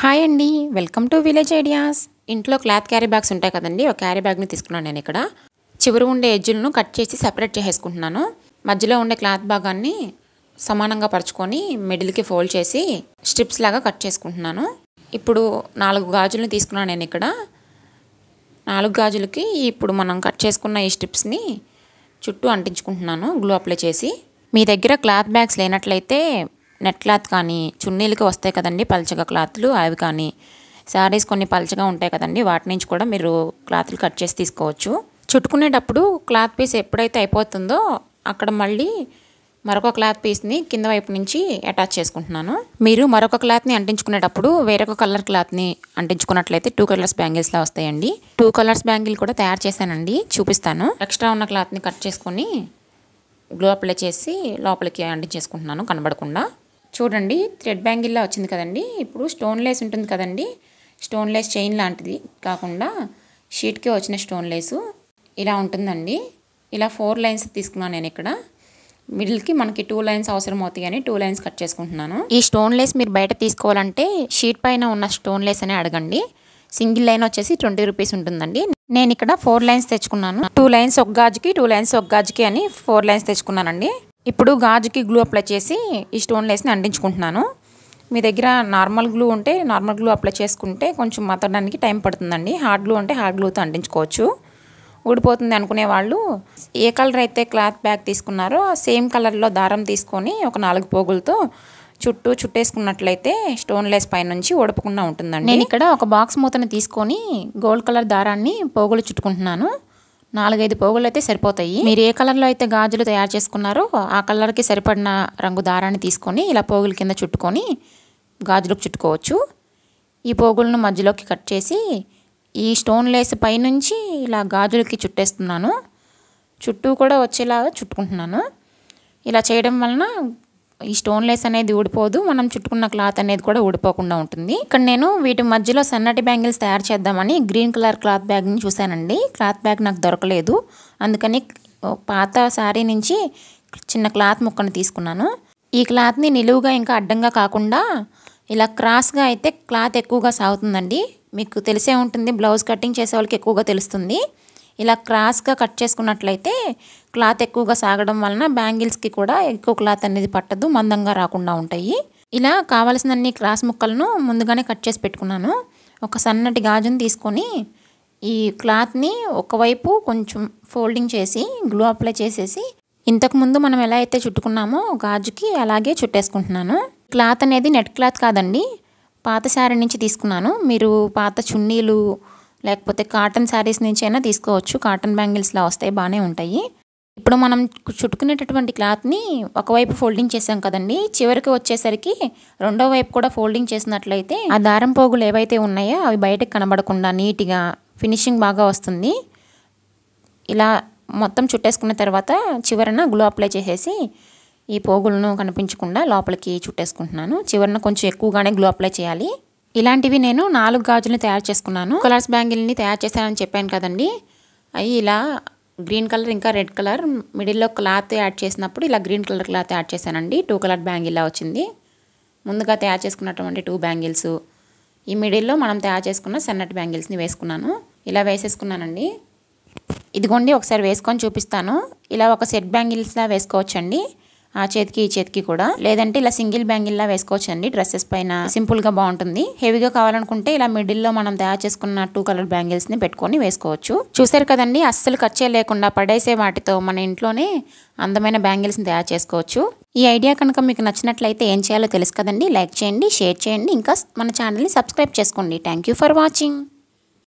hi అండి welcome to village ideas ఇంట్లో cloth carry bags ఉంటాయి కదండి ఒక క్యారీ బ్యాగ్ని తీసుకున్నాను నేను ఇక్కడ చివరి ఉండే ఎడ్జులను కట్ చేసి సెపరేట్ చేసేసుకుంటున్నాను మధ్యలో ఉండే క్లాత్ భాగాన్ని సమానంగా పరుచుకొని మిడిల్కి ఫోల్డ్ చేసి స్ట్రిప్స్ లాగా కట్ చేసుకుంటున్నాను ఇప్పుడు నాలుగు గాజులను తీసుకున్నాను నేను ఇక్కడ నాలుగు గాజులకి ఇప్పుడు మనం కట్ చేసుకున్న ఈ స్ట్రిప్స్ని చుట్టూ అంటించుకుంటున్నాను గ్లూ అప్లై చేసి మీ దగ్గర క్లాత్ బ్యాగ్స్ లేనట్లయితే నెట్ క్లాత్ కానీ చున్నీలకి వస్తాయి కదండి పలచగా క్లాత్లు అవి కానీ శారీస్ కొన్ని పలచగా ఉంటాయి కదండి వాటి నుంచి కూడా మీరు క్లాత్లు కట్ చేసి తీసుకోవచ్చు చుట్టుకునేటప్పుడు క్లాత్ పీస్ ఎప్పుడైతే అయిపోతుందో అక్కడ మళ్ళీ మరొక క్లాత్ పీస్ని కింద వైపు నుంచి అటాచ్ చేసుకుంటున్నాను మీరు మరొక క్లాత్ని అంటించుకునేటప్పుడు వేరొక కలర్ క్లాత్ని అంటించుకున్నట్లయితే టూ కలర్స్ బ్యాంగిల్స్లా వస్తాయండి టూ కలర్స్ బ్యాంగిల్ కూడా తయారు చేశానండి చూపిస్తాను ఎక్స్ట్రా ఉన్న క్లాత్ని కట్ చేసుకొని గ్లో అప్లై చేసి లోపలికి అంటించేసుకుంటున్నాను కనబడకుండా చూడండి థ్రెడ్ బ్యాంగిల్లా వచ్చింది కదండి ఇప్పుడు స్టోన్ లేస్ ఉంటుంది కదండి స్టోన్ లేస్ చైన్ లాంటిది కాకుండా షీట్కే వచ్చిన స్టోన్ లేసు ఇలా ఉంటుందండి ఇలా ఫోర్ లైన్స్ తీసుకున్నాను నేను ఇక్కడ మిడిల్కి మనకి టూ లైన్స్ అవసరం అవుతాయి కానీ టూ లైన్స్ కట్ చేసుకుంటున్నాను ఈ స్టోన్ లేస్ మీరు బయట తీసుకోవాలంటే షీట్ పైన ఉన్న స్టోన్ లేస్ అనే అడగండి సింగిల్ లైన్ వచ్చేసి ట్వంటీ రూపీస్ ఉంటుందండి నేను ఇక్కడ ఫోర్ లైన్స్ తెచ్చుకున్నాను టూ లైన్స్ ఒక గాజుకి టూ లైన్స్ ఒక గాజుకి అని ఫోర్ లైన్స్ తెచ్చుకున్నానండి ఇప్పుడు గాజుకి గ్లూ అప్లై చేసి ఈ స్టోన్ లేస్ని అంటించుకుంటున్నాను మీ దగ్గర నార్మల్ గ్లూ ఉంటే నార్మల్ గ్లూ అప్లై చేసుకుంటే కొంచెం మతడానికి టైం పడుతుందండి హార్డ్ గ్లూ అంటే హార్డ్ గ్లూతో అంటించుకోవచ్చు ఊడిపోతుంది అనుకునే వాళ్ళు ఏ కలర్ అయితే క్లాత్ బ్యాగ్ తీసుకున్నారో ఆ సేమ్ కలర్లో దారం తీసుకొని ఒక నాలుగు పోగులతో చుట్టూ చుట్టేసుకున్నట్లయితే స్టోన్లెస్ పైనుంచి ఓడపకుండా ఉంటుందండి నేను ఇక్కడ ఒక బాక్స్ మూతను తీసుకొని గోల్డ్ కలర్ దారాన్ని పోగులు చుట్టుకుంటున్నాను నాలుగైదు పోగులు అయితే సరిపోతాయి మీరు ఏ కలర్లో అయితే గాజులు తయారు చేసుకున్నారో ఆ కలర్కి సరిపడిన రంగు దారాన్ని తీసుకొని ఇలా పోగుల కింద చుట్టుకొని గాజులకు చుట్టుకోవచ్చు ఈ పోగులను మధ్యలోకి కట్ చేసి ఈ స్టోన్ లేస్ పైనుంచి ఇలా గాజులకి చుట్టేస్తున్నాను చుట్టూ కూడా వచ్చేలాగా చుట్టుకుంటున్నాను ఇలా చేయడం వలన ఈ స్టోన్లెస్ అనేది ఊడిపోదు మనం చుట్టుకున్న క్లాత్ అనేది కూడా ఊడిపోకుండా ఉంటుంది ఇక్కడ నేను వీటి మధ్యలో సన్నటి బ్యాంగిల్స్ తయారు చేద్దామని గ్రీన్ కలర్ క్లాత్ బ్యాగ్ని చూశానండి క్లాత్ బ్యాగ్ నాకు దొరకలేదు అందుకని పాత శారీ నుంచి చిన్న క్లాత్ ముక్కను తీసుకున్నాను ఈ క్లాత్ని నిలువుగా ఇంకా అడ్డంగా కాకుండా ఇలా క్రాస్గా అయితే క్లాత్ ఎక్కువగా సాగుతుందండి మీకు తెలిసే ఉంటుంది బ్లౌజ్ కటింగ్ చేసే వాళ్ళకి ఎక్కువగా తెలుస్తుంది ఇలా క్రాస్గా కట్ చేసుకున్నట్లయితే క్లాత్ ఎక్కువగా సాగడం వలన బ్యాంగిల్స్కి కూడా ఎక్కువ క్లాత్ అనేది పట్టదు మందంగా రాకుండా ఉంటాయి ఇలా కావలసినన్ని క్రాస్ ముక్కలను ముందుగానే కట్ చేసి పెట్టుకున్నాను ఒక సన్నటి గాజును తీసుకొని ఈ క్లాత్ని ఒకవైపు కొంచెం ఫోల్డింగ్ చేసి గ్లూ అప్లై చేసేసి ఇంతకుముందు మనం ఎలా అయితే చుట్టుకున్నామో గాజుకి అలాగే చుట్టేసుకుంటున్నాను క్లాత్ అనేది నెట్ క్లాత్ కాదండి పాత శారీ నుంచి తీసుకున్నాను మీరు పాత చున్నీలు లేకపోతే కాటన్ శారీస్ నుంచి అయినా తీసుకోవచ్చు కాటన్ బ్యాంగిల్స్లో వస్తాయి బాగానే ఉంటాయి ఇప్పుడు మనం చుట్టుకునేటటువంటి క్లాత్ని ఒకవైపు ఫోల్డింగ్ చేసాం కదండి చివరికి వచ్చేసరికి రెండో వైపు కూడా ఫోల్డింగ్ చేసినట్లయితే ఆ దారం పోగులు ఏవైతే ఉన్నాయో అవి బయటకు కనబడకుండా నీట్గా ఫినిషింగ్ బాగా వస్తుంది ఇలా మొత్తం చుట్టేసుకున్న తర్వాత చివరన గ్లో అప్లై చేసేసి ఈ పోగులను కనిపించకుండా లోపలికి చుట్టేసుకుంటున్నాను చివరన కొంచెం ఎక్కువగానే గ్లో అప్లై చేయాలి ఇలాంటివి నేను నాలుగు గాజులను తయారు చేసుకున్నాను కలర్స్ బ్యాంగిల్ని తయారు చేశానని చెప్పాను కదండి అవి ఇలా గ్రీన్ కలర్ ఇంకా రెడ్ కలర్ మిడిల్లో క్లాత్ యాడ్ చేసినప్పుడు ఇలా గ్రీన్ కలర్ క్లాత్ యాడ్ చేశానండి టూ కలర్ బ్యాంగిల్లా వచ్చింది ముందుగా తయారు చేసుకున్నటువంటి టూ బ్యాంగిల్స్ ఈ మిడిల్లో మనం తయారు చేసుకున్న సన్నటి బ్యాంగిల్స్ని వేసుకున్నాను ఇలా వేసేసుకున్నానండి ఇదిగోండి ఒకసారి వేసుకొని చూపిస్తాను ఇలా ఒక సెట్ బ్యాంగిల్స్లా వేసుకోవచ్చండి ఆ చేతికి ఈ చేతికి కూడా లేదంటే ఇలా సింగిల్ బ్యాంగిల్ లా వేసుకోవచ్చు అండి డ్రెస్సెస్ పైన సింపుల్ గా బాగుంటుంది హెవీగా కావాలనుకుంటే ఇలా మిడిల్ లో మనం తయారు చేసుకున్న టూ కలర్ బ్యాంగిల్స్ ని పెట్టుకొని వేసుకోవచ్చు చూసారు కదండి అస్సలు ఖర్చే లేకుండా పడేసే వాటితో మన ఇంట్లోనే అందమైన బ్యాంగిల్స్ ని తయారు చేసుకోవచ్చు ఈ ఐడియా కనుక మీకు నచ్చినట్లయితే ఏం చేయాలో తెలుసు కదండి లైక్ చేయండి షేర్ చేయండి ఇంకా మన ఛానల్ని సబ్స్క్రైబ్ చేసుకోండి థ్యాంక్ ఫర్ వాచింగ్